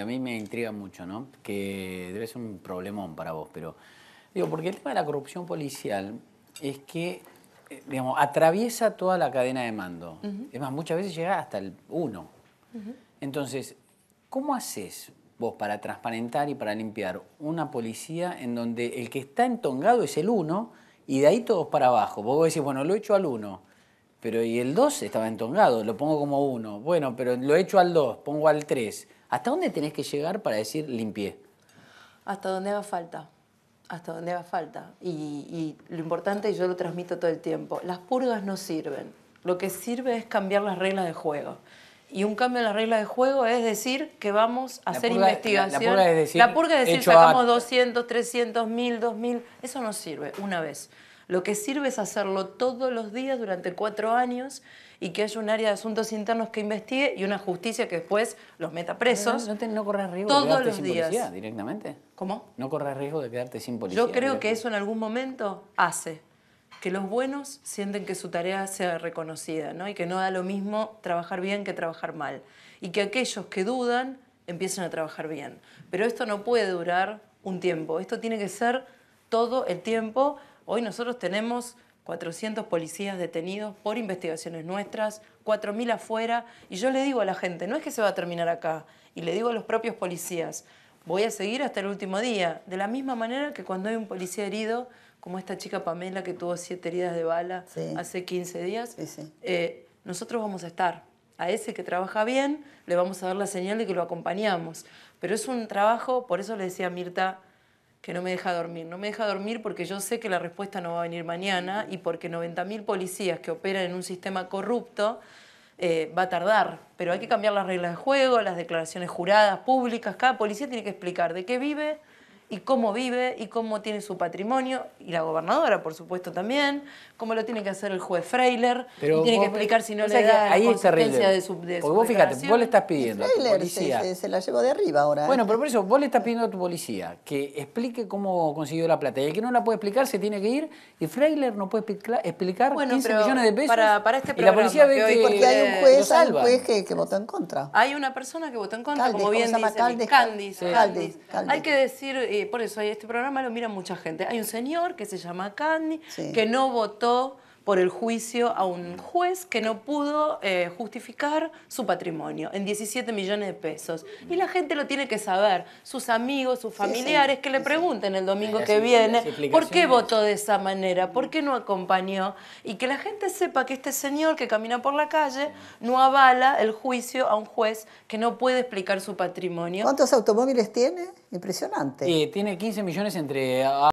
A mí me intriga mucho, ¿no? Que debe ser un problemón para vos, pero digo, porque el tema de la corrupción policial es que, eh, digamos, atraviesa toda la cadena de mando. Es más, muchas veces llega hasta el uno. Entonces, ¿cómo haces vos para transparentar y para limpiar una policía en donde el que está entongado es el uno y de ahí todos para abajo? Vos decís, bueno, lo he hecho al uno pero y el 2 estaba entongado, lo pongo como uno, Bueno, pero lo echo al 2, pongo al 3. ¿Hasta dónde tenés que llegar para decir limpié? Hasta dónde va falta. Hasta dónde va falta. Y, lo importante, y yo lo transmito todo el tiempo, las purgas no sirven. Lo que sirve es cambiar las reglas de juego. Y un cambio en las reglas de juego es decir que vamos a hacer investigación. La, purga es decir, sacamos 200, 300, 1000, 2000. Eso no sirve una vez. Lo que sirve es hacerlo todos los días durante cuatro años y que haya un área de asuntos internos que investigue y una justicia que después los meta presos. No, no, riesgo todos de quedarte los sin días. policía directamente. ¿Cómo? No corres riesgo de quedarte sin policía. Yo creo que eso en algún momento hace que los buenos sienten que su tarea sea reconocida y que no da lo mismo trabajar bien que trabajar mal. Y que aquellos que dudan empiecen a trabajar bien. Pero esto no puede durar un tiempo, esto tiene que ser todo el tiempo Hoy nosotros tenemos 400 policías detenidos por investigaciones nuestras, 4.000 afuera, y yo le digo a la gente, no es que se va a terminar acá, y le digo a los propios policías, voy a seguir hasta el último día, de la misma manera que cuando hay un policía herido, como esta chica Pamela que tuvo siete heridas de bala hace 15 días, eh, nosotros vamos a estar. A ese que trabaja bien le vamos a dar la señal de que lo acompañamos. Pero es un trabajo, por eso le decía a Mirta, que no me deja dormir. No me deja dormir porque yo sé que la respuesta no va a venir mañana y porque 90.000 policías que operan en un sistema corrupto eh, va a tardar. Pero hay que cambiar las reglas de juego, las declaraciones juradas, públicas. Cada policía tiene que explicar de qué vive, y cómo vive y cómo tiene su patrimonio, y la gobernadora, por supuesto, también, cómo lo tiene que hacer el juez Freiler, y tiene que explicar si no le da la consistencia de su, de Porque vos fíjate, vos le estás pidiendo a tu policía... Se, se, la llevó de arriba ahora. ¿eh? Bueno, pero por eso, vos le estás pidiendo a tu policía que explique cómo consiguió la plata, y el que no la puede explicar se tiene que ir, y Freiler no puede explicar bueno, 15 millones de pesos, para, este y la policía ve que... porque hay un juez, al juez que, vota votó en contra. Hay una persona que votó en contra, como bien dice, Candice. Hay que decir eh, por eso este programa lo mira mucha gente. Hay un señor que se llama Candy, que no votó por el juicio a un juez que no pudo eh, justificar su patrimonio en 17 millones de pesos. Y la gente lo tiene que saber, sus amigos, sus familiares, que le pregunten el domingo que viene por qué votó de esa manera, por qué no acompañó. Y que la gente sepa que este señor que camina por la calle no avala el juicio a un juez que no puede explicar su patrimonio. ¿Cuántos automóviles tiene? Impresionante. Eh, tiene 15 millones entre...